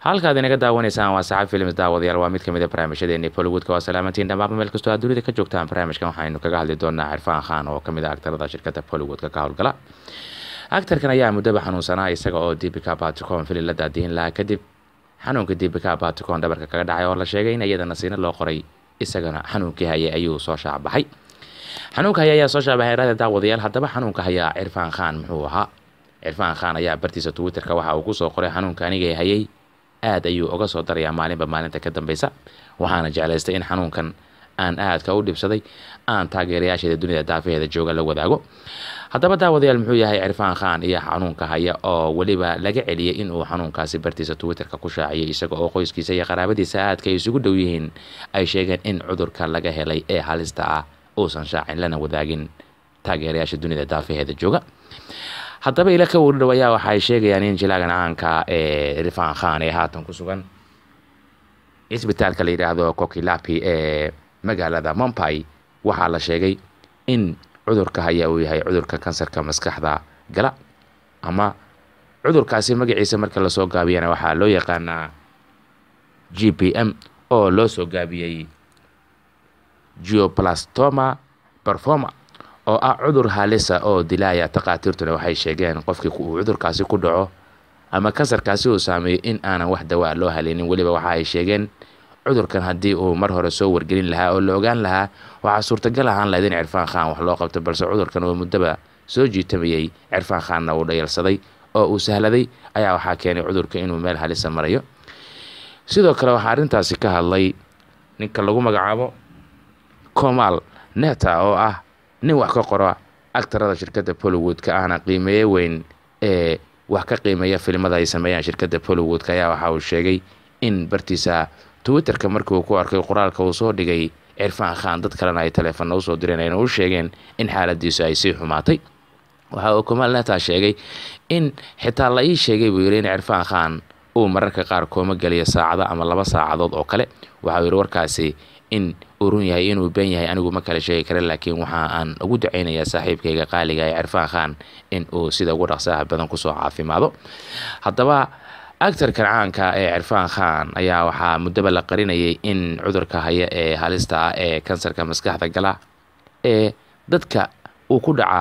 halkaad inaga daawanaysaan waa saxa films daawadayaal waa mid kamid a ah barnaamijyadeeni bollywoodka waa salaamantiin dhammaanba meel kastoo aad dunida ka joogtaan barnaamijkan waxaynu kaga hadli doonaa xirfaan khan oo kamid ah agtarada shirkada bollywoodka ka howlgala actarkan ayaa muddaba xanuunsanaa isaga oo dibika baticon fili la daadihin lahaa kadib xanuunka dibika baticon dhabarka kaga dhacay oo la sheegay in iyadana siina loo qoray isagana xanuunkii hayay ayuu soo shaacbaxay xanuunka haya ayaa soo shaabaxay raada daawadayaal haddaba xanuunka hayaa cirfaan khan muxuu ahaa cirfaan khan ayaa bartiisa twitterka waxa uu kusoo qoray xanuunka anigay hayay aada ayuu uga soo darayaa maalinba maalinta ka dambeysa waxaana jeclaystay in xanuunkan aan aadka u dhibsaday aan taageerayaasheeda dunida daafaheeda jooga la wadaago haddaba daawadayaal muxuu yahay cirfaan khan iyo xanuunka haya oo weliba laga celiyay inuu xanuunkaasi bartiisa twitterka ku shaaciyay isaga oo qoyskiisa iyo qaraabadiisa aadka ay isugu dhow yihiin ay sheegeen in cudurka laga helay ee halista ah uusan shaacin lana wadaagin taageerayaasha dunida daafaheeda jooga haddaba ila ka waridhow ayaa waxaay sheegayaan in jilaagan caanka ee eh, rifan khan ee haatan ku sugan cisbitaalka la yidhaahdo kokilapi ee eh, magaalada mompay waxaa la sheegay in cudurka ayaa uu yahay cudurka kansarka maskaxda gala ama cudurkaasi magaciisa marka lasoo gaabiyana waxaa loo yaqaanaa g p m oo loo soo gaabiyey geoplastoma performa oo ah cudur halisa oo dilaaya takhaatiirtuna waxay sheegeen qofkii uu cudurkaasi ku dhaco ama kansarkaasi uu saameeyo in aanan wax dawaa loo haleynin weliba waxa ay sheegeen cudurkan haddii uu mar hore soo wargelin lahaa oo la ogaan lahaa waxaa suurtagal ahaan lahayd in cirfaan khaan wax loo qabto balse cudurkan oo muddaba soo jiitamayay cirfaan khaanna uu dhayalsaday oo uu sahladay ayaa waxaa keenay cudurka inuu meel halisa marayo sidoo kale waxaa arrintaasi ka hadlay ninka lagu magacaabo komaal neta oo ah nin wax ka qora actarada shirkadda bollywood-ka ahna qiimeeyo weyn ee wax ka qiimeeya filimada ay sameeyaan shirkadda bollywood-ka ayaa waxa uu sheegay in bartiisa twitterka markii uu ku arkay qoraalka uu soo dhigay cirfaan khaan dad kalena ay taleefanna usoo direen ayna u sheegeen in xaaladiisu ay sii xumaatay waxa uu kumaal netaa sheegay in xitaa la ii sheegay buu yidhi in cirfaan khaan uu mararka qaar kooma geliyo saacado ama laba saacadood oo kale waxauu yidhi warkaasi in uu run yahay inuu been yahay anigu ma kala sheegi kara laakiin waxa aan ugu ducaynayaa saaxiibkayga qaaliga ee cirfaan khan in uu sida ugu dhaqsaaha badan kusoo caafimaado haddaba actarkan caanka ee cirfaan khan ayaa waxaa muddoba la qarinayay in cudurka haya ee halista ah ee kansarka maskaxda gala ee dadka uu ku dhaca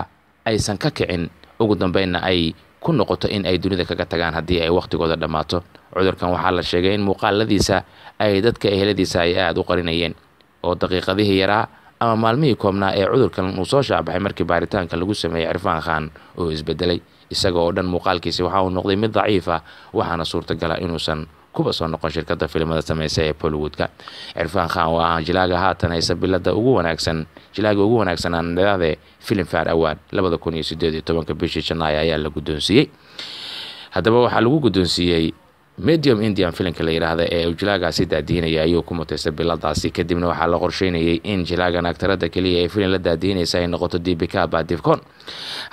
aysan ka kicin ugu dambeynna ay ku noqoto in ay dunida kaga tagaan haddii ay wakhtigooda dhammaato cudurkan waxaa la sheegay in muuqaaladiisa ay dadka eheladiisa ay aada u qarinayeen oo daqiiqadihii yaraa ama maalmihii koobnaa ee cudurkan uu soo shaabaxay markii baaritaanka lagu sameeyey cirfaan khan oo isbedelay isaga oo dhan muuqaalkiisi waxa uu noqday mid daciif ah waxaana suurtagala inuusan kuba soo noqon shirkada filimada sameysa ee bollywoodka cirfaan khan oo ah jilaaga haatan haysa bilada ugu wanaagsan jilaaga ugu wanaagsan aandhadaade filim faar awaad labada kun iyo sideed iyo tobanka bishii janaayo ayaa la guddoonsiiyey haddaba waxaa lagu guddoonsiiyey medium indian filinka la yidhaahda ee ujlaagaasi daadiinaya ayuu ku mutaystay biladaasi kadibna waxaa la qorsheynayay in jilaagan agtarada keliya ee filin la daadiinaysa ay noqoto dibika badifcon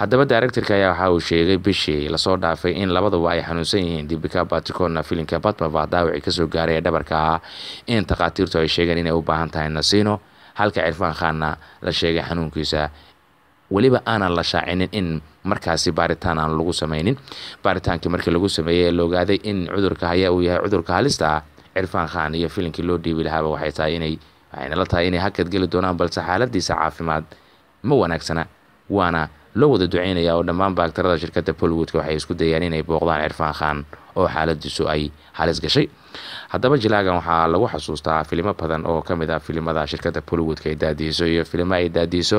haddaba directorka ayaa waxa uu sheegay bishii lasoo dhaafay in labaduba ay xanuunsan yihiin dibika baticonna filinka badmava daawicii kasoo gaaray ee dhabarka ah in takhaatiirtu ay sheegeen inay u baahan tahay nasino halka cirfaan khaanna la sheegay xanuunkiisa weliba aanan la shaacinin in markaasi baaritaan aan lagu samaynin baaritaankii markii lagu sameeyey ee laogaaday in cudurka hayaa uu yahay cudurka halista ah cirfaan khan iyo filinkii loo dhiibi lahaaba waxay tahay inay waxaynala tahay inay hakad geli doonaan balse xaaladiisa caafimaad ma wanaagsana waana loo wada duceynayaa oo dhammaan baaktarada shirkadda bolwoodka waxay isku dayeen inay booqdaan cirfaan khan oo xaaladiisu ay halis gashay haddaba jilaagan waxaa lagu xasuustaa filimo badan oo ka mid ah filimada shirkadda bolwoodka ay daadiyiso iyo filimo ay daadiyiso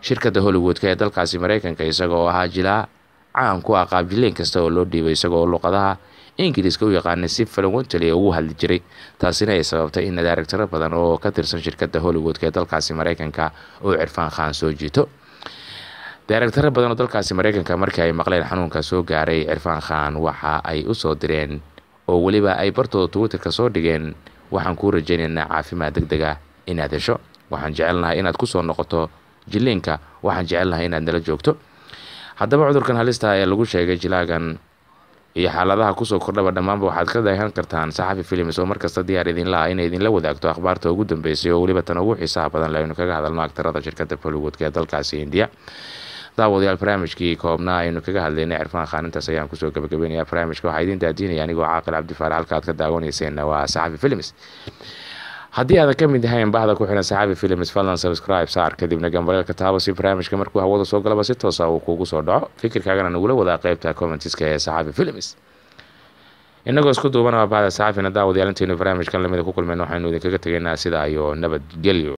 shirkadda hollywoodka ee dalkaasi maraykanka isagoo ahaa jilaa caan ku ah qaabjileen kasta oo loo dhiibay isagoo luqadaha ingiriiska u yaqaanay si falwantali ugu hadli jiray taasina ay sababtay in daaregtaro badan oo ka tirsan shirkadda hollywoodka ee dalkaasi maraykanka uu cirfaan khaan soo jiito daaregtaro badan oo dalkaasi maraykanka markii ay maqleen xanuunka soo gaaray cirfaan khaan waxa ay u soo direen oo weliba ay bartooda twitter-ka soo dhigeen waxaan kuu rajaynaynaa caafimaad degdega inaad hesho waxaan jecel inaad ku soo noqoto jiliinka waxaan jecelnahay inaad nala joogto haddaba cudurkan halista ah ee lagu sheegay jilaagan iyo xaaladaha kusoo kordhaba dhammaanba waxaad ka dahan kartaan saxafi filims oo markasta diyaar idinla ah inay idinla wadaagto akhbaarta ugu dambeysay oo weliba tan ugu xiisaha badan leynu kaga hadalno aktarada shirkada bollywoodka ee dalkaasi hindiya daawadayaal barnaamijkii koobnaa aynu kaga hadlaynay cirfaan khaanintaas ayaan kusoo gabagabeynaya barnaamijka waxaa idiin daadiinaya anigoo caaqil cabdifaarax halka ka daawanayseen waa saxafi filims haddii aadan ka mid ahayn bahda ku xihan saxaafi films fadlan subscribe saar kadibna gambaleelka taabo si barnaamijka markuu hawada soo galaba si toosa ah uu kuugu soo dhaco fikirkaagana nagula wadaa qeybta commentiska ee saxaafi filims innagoo isku duubanaba bahda saxaafina daawad yaalinteenu barnaamijkan lamida ah ku kulmeen waxaynu idinkaga tegaynaa sida ayo nabadgelyo